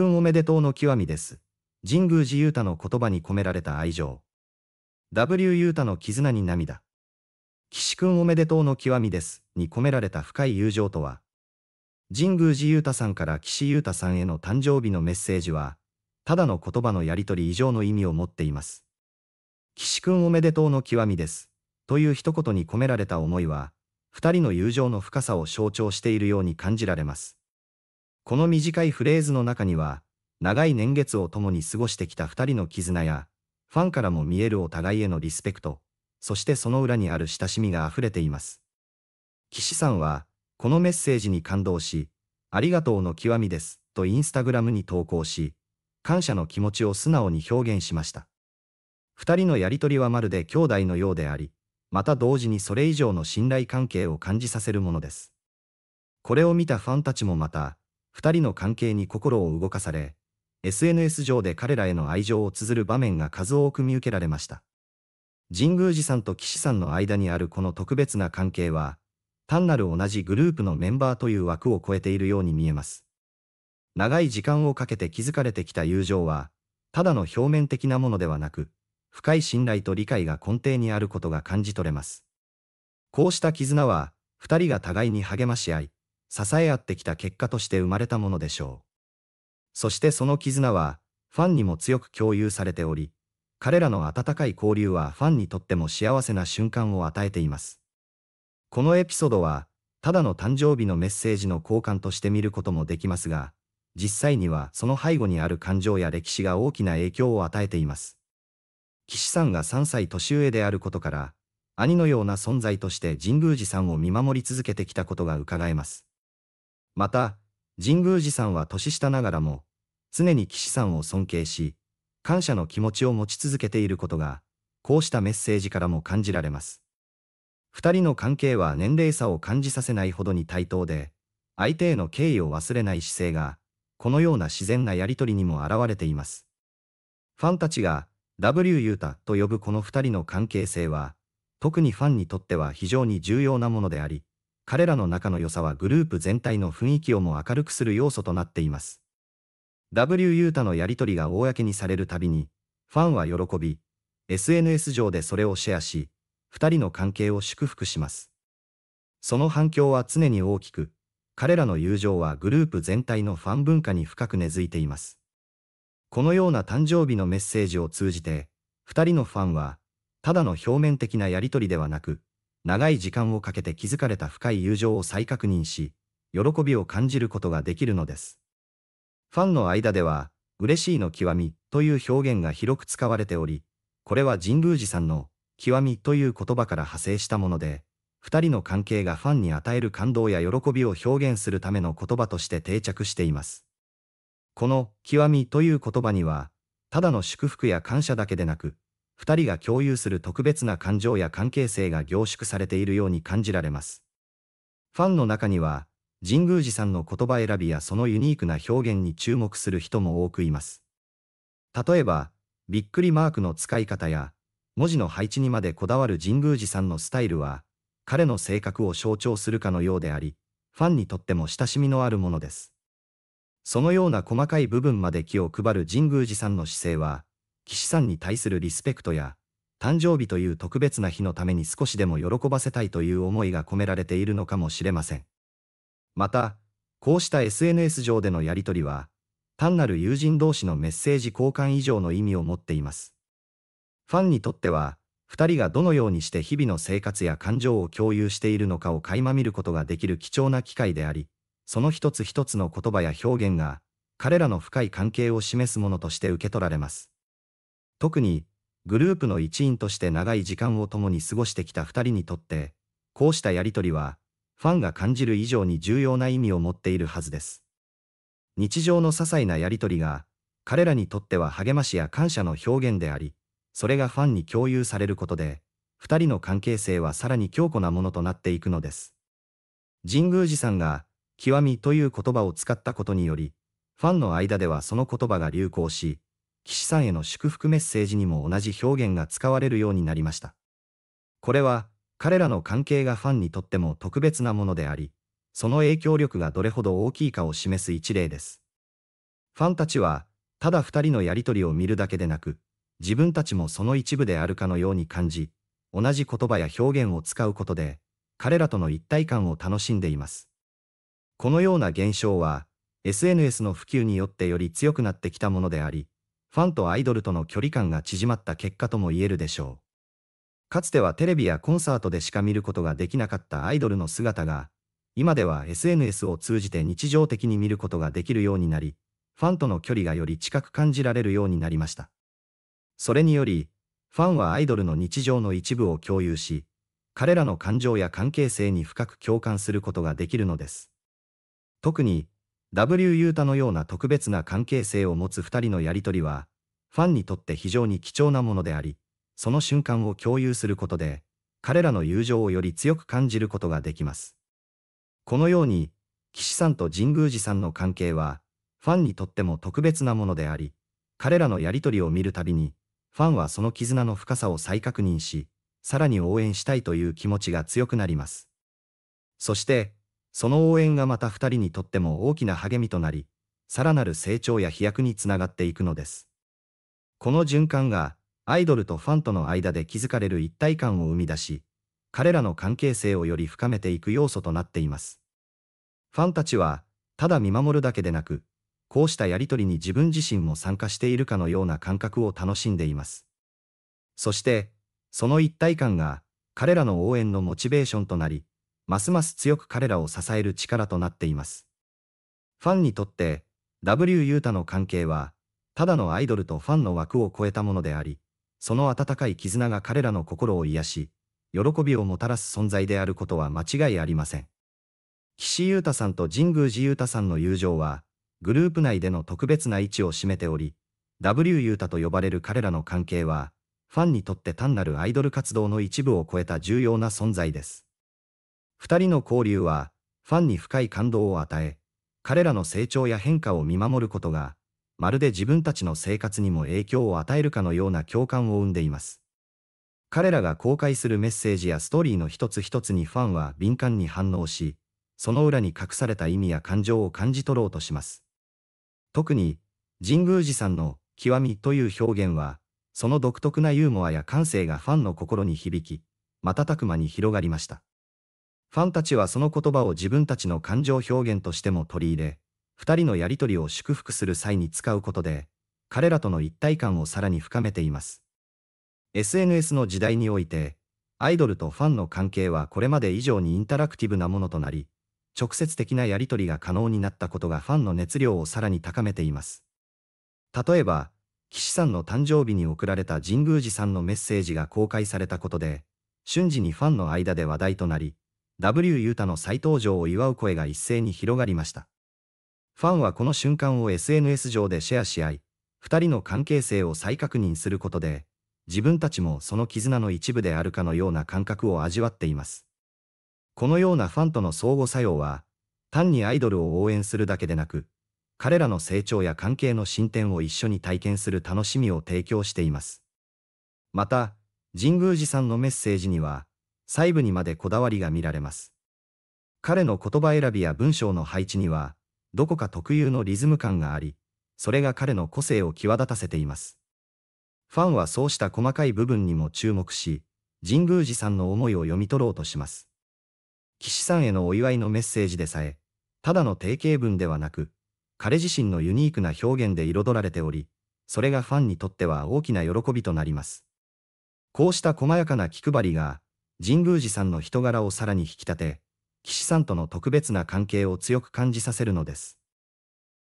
君おめでとうの極みです。神宮寺勇太の言葉に込められた愛情。W 勇太の絆に涙。岸君おめでとうの極みです。に込められた深い友情とは。神宮寺勇太さんから岸優太さんへの誕生日のメッセージは、ただの言葉のやり取り以上の意味を持っています。岸君おめでとうの極みです。という一言に込められた思いは、二人の友情の深さを象徴しているように感じられます。この短いフレーズの中には、長い年月を共に過ごしてきた二人の絆や、ファンからも見えるお互いへのリスペクト、そしてその裏にある親しみが溢れています。岸さんは、このメッセージに感動し、ありがとうの極みです、とインスタグラムに投稿し、感謝の気持ちを素直に表現しました。二人のやりとりはまるで兄弟のようであり、また同時にそれ以上の信頼関係を感じさせるものです。これを見たファンたちもまた、二人の関係に心を動かされ、SNS 上で彼らへの愛情を綴る場面が数多く見受けられました。神宮寺さんと岸さんの間にあるこの特別な関係は、単なる同じグループのメンバーという枠を超えているように見えます。長い時間をかけて築かれてきた友情は、ただの表面的なものではなく、深い信頼と理解が根底にあることが感じ取れます。こうした絆は、二人が互いに励まし合い、支え合ってきた結果として生まれたものでしょう。そしてその絆は、ファンにも強く共有されており、彼らの温かい交流はファンにとっても幸せな瞬間を与えています。このエピソードは、ただの誕生日のメッセージの交換として見ることもできますが、実際にはその背後にある感情や歴史が大きな影響を与えています。岸さんが3歳年上であることから、兄のような存在として神宮寺さんを見守り続けてきたことが伺えます。また、神宮寺さんは年下ながらも、常に岸さんを尊敬し、感謝の気持ちを持ち続けていることが、こうしたメッセージからも感じられます。二人の関係は年齢差を感じさせないほどに対等で、相手への敬意を忘れない姿勢が、このような自然なやりとりにも表れています。ファンたちが W ユータと呼ぶこの二人の関係性は、特にファンにとっては非常に重要なものであり、彼らの仲の良さはグループ全体の雰囲気をも明るくする要素となっています。W ユータのやりとりが公にされるたびに、ファンは喜び、SNS 上でそれをシェアし、二人の関係を祝福します。その反響は常に大きく、彼らの友情はグループ全体のファン文化に深く根付いています。このような誕生日のメッセージを通じて、二人のファンは、ただの表面的なやりとりではなく、長い時間をかけて築かれた深い友情を再確認し、喜びを感じることができるのです。ファンの間では、嬉しいの極みという表現が広く使われており、これは神宮寺さんの極みという言葉から派生したもので、二人の関係がファンに与える感動や喜びを表現するための言葉として定着しています。この極みという言葉には、ただの祝福や感謝だけでなく、二人が共有する特別な感情や関係性が凝縮されているように感じられます。ファンの中には、神宮寺さんの言葉選びやそのユニークな表現に注目する人も多くいます。例えば、びっくりマークの使い方や、文字の配置にまでこだわる神宮寺さんのスタイルは、彼の性格を象徴するかのようであり、ファンにとっても親しみのあるものです。そのような細かい部分まで気を配る神宮寺さんの姿勢は、岸さんに対するリスペクトや、誕生日という特別な日のために少しでも喜ばせたいという思いが込められているのかもしれません。また、こうした SNS 上でのやりとりは、単なる友人同士のメッセージ交換以上の意味を持っています。ファンにとっては、二人がどのようにして日々の生活や感情を共有しているのかを垣間見ることができる貴重な機会であり、その一つ一つの言葉や表現が、彼らの深い関係を示すものとして受け取られます。特に、グループの一員として長い時間を共に過ごしてきた二人にとって、こうしたやりとりは、ファンが感じる以上に重要な意味を持っているはずです。日常の些細なやりとりが、彼らにとっては励ましや感謝の表現であり、それがファンに共有されることで、二人の関係性はさらに強固なものとなっていくのです。神宮寺さんが、極みという言葉を使ったことにより、ファンの間ではその言葉が流行し、岸さんへの祝福メッセージにも同じ表現が使われるようになりました。これは、彼らの関係がファンにとっても特別なものであり、その影響力がどれほど大きいかを示す一例です。ファンたちは、ただ二人のやりとりを見るだけでなく、自分たちもその一部であるかのように感じ、同じ言葉や表現を使うことで、彼らとの一体感を楽しんでいます。このような現象は、SNS の普及によってより強くなってきたものであり、ファンとアイドルとの距離感が縮まった結果とも言えるでしょう。かつてはテレビやコンサートでしか見ることができなかったアイドルの姿が、今では SNS を通じて日常的に見ることができるようになり、ファンとの距離がより近く感じられるようになりました。それにより、ファンはアイドルの日常の一部を共有し、彼らの感情や関係性に深く共感することができるのです。特に、W ユータのような特別な関係性を持つ2人のやりとりは、ファンにとって非常に貴重なものであり、その瞬間を共有することで、彼らの友情をより強く感じることができます。このように、岸さんと神宮寺さんの関係は、ファンにとっても特別なものであり、彼らのやりとりを見るたびに、ファンはその絆の深さを再確認し、さらに応援したいという気持ちが強くなります。そして、その応援がまた二人にとっても大きな励みとなり、さらなる成長や飛躍につながっていくのです。この循環が、アイドルとファンとの間で築かれる一体感を生み出し、彼らの関係性をより深めていく要素となっています。ファンたちは、ただ見守るだけでなく、こうしたやりとりに自分自身も参加しているかのような感覚を楽しんでいます。そして、その一体感が、彼らの応援のモチベーションとなり、ますます強く彼らを支える力となっています。ファンにとって、W ユータの関係は、ただのアイドルとファンの枠を超えたものであり、その温かい絆が彼らの心を癒し、喜びをもたらす存在であることは間違いありません。岸優太さんと神宮寺優太さんの友情は、グループ内での特別な位置を占めており、W ー太と呼ばれる彼らの関係は、ファンにとって単なるアイドル活動の一部を超えた重要な存在です。二人の交流は、ファンに深い感動を与え、彼らの成長や変化を見守ることが、まるで自分たちの生活にも影響を与えるかのような共感を生んでいます。彼らが公開するメッセージやストーリーの一つ一つにファンは敏感に反応し、その裏に隠された意味や感情を感じ取ろうとします。特に、神宮寺さんの極みという表現は、その独特なユーモアや感性がファンの心に響き、瞬く間に広がりました。ファンたちはその言葉を自分たちの感情表現としても取り入れ、二人のやりとりを祝福する際に使うことで、彼らとの一体感をさらに深めています。SNS の時代において、アイドルとファンの関係はこれまで以上にインタラクティブなものとなり、直接的なやり取りが可能になったことがファンの熱量をさらに高めています。例えば、岸さんの誕生日に送られた神宮寺さんのメッセージが公開されたことで、瞬時にファンの間で話題となり、W ユータの再登場を祝う声が一斉に広がりました。ファンはこの瞬間を SNS 上でシェアし合い、二人の関係性を再確認することで、自分たちもその絆の一部であるかのような感覚を味わっています。このようなファンとの相互作用は、単にアイドルを応援するだけでなく、彼らの成長や関係の進展を一緒に体験する楽しみを提供しています。また、神宮寺さんのメッセージには、細部にまでこだわりが見られます。彼の言葉選びや文章の配置には、どこか特有のリズム感があり、それが彼の個性を際立たせています。ファンはそうした細かい部分にも注目し、神宮寺さんの思いを読み取ろうとします。岸さんへのお祝いのメッセージでさえ、ただの定型文ではなく、彼自身のユニークな表現で彩られており、それがファンにとっては大きな喜びとなります。こうした細やかな気配りが、神宮寺さんの人柄をさらに引き立て、岸さんとの特別な関係を強く感じさせるのです。